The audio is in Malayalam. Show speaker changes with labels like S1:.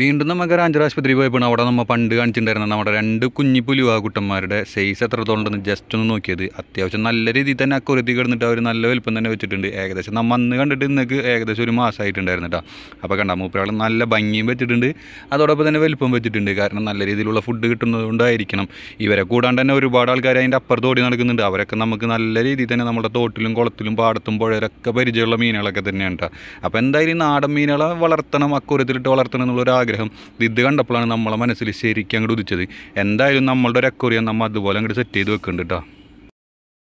S1: വീണ്ടും നമ്മൾ രാഞ്ചർ ആശുപത്രി പോയപ്പോൾ അവിടെ നമ്മൾ പണ്ട് കാണിച്ചിട്ടുണ്ടായിരുന്ന നമ്മുടെ രണ്ട് കുഞ്ഞി പുലുവാ കുട്ടന്മാരുടെ സൈസ് എത്രത്തോളം ഉണ്ടെന്ന് ജസ്റ്റ് ഒന്ന് നോക്കിയത് അത്യാവശ്യം നല്ല രീതിയിൽ തന്നെ അക്കുറത്തി കിടന്നിട്ട് അവർ നല്ല വലുപ്പം തന്നെ വെച്ചിട്ടുണ്ട് ഏകദേശം നമ്മൾ അന്ന് കണ്ടിട്ട് നിങ്ങൾക്ക് ഏകദേശം ഒരു മാസമായിട്ടുണ്ടായിരുന്നു കേട്ടോ അപ്പോൾ കണ്ട മൂപ്പരാൾ നല്ല ഭംഗിയും വെച്ചിട്ടുണ്ട് അതോടൊപ്പം തന്നെ വലുപ്പം വെച്ചിട്ടുണ്ട് കാരണം നല്ല രീതിയിലുള്ള ഫുഡ് കിട്ടുന്നതുകൊണ്ടായിരിക്കണം ഇവരെ കൂടാണ്ട് തന്നെ ഒരുപാട് ആൾക്കാർ അതിൻ്റെ അപ്പുറത്ത് ഓടി നടക്കുന്നുണ്ട് അവരൊക്കെ നമുക്ക് നല്ല രീതിയിൽ തന്നെ നമ്മുടെ തോട്ടിലും കുളത്തിലും പാടത്തും പുഴയിലൊക്കെ പരിചയമുള്ള മീനുകളൊക്കെ തന്നെയാണ് കേട്ടോ അപ്പോൾ എന്തായാലും നാടൻ മീനുകളെ വളർത്തണം അക്കുരത്തിലിട്ട് വളർത്തണം എന്നുള്ളൊരു ആഗ്രഹം ഇത് കണ്ടപ്പോഴാണ് നമ്മളെ മനസ്സിൽ ശരിക്കും അങ്ങോട്ട് ഉദിച്ചത് എന്തായാലും നമ്മളുടെ ഒരു അക്വറിയം നമ്മൾ അതുപോലെ അങ്ങോട്ട് സെറ്റ് ചെയ്ത് വെക്കുന്നുണ്ട് കേട്ടോ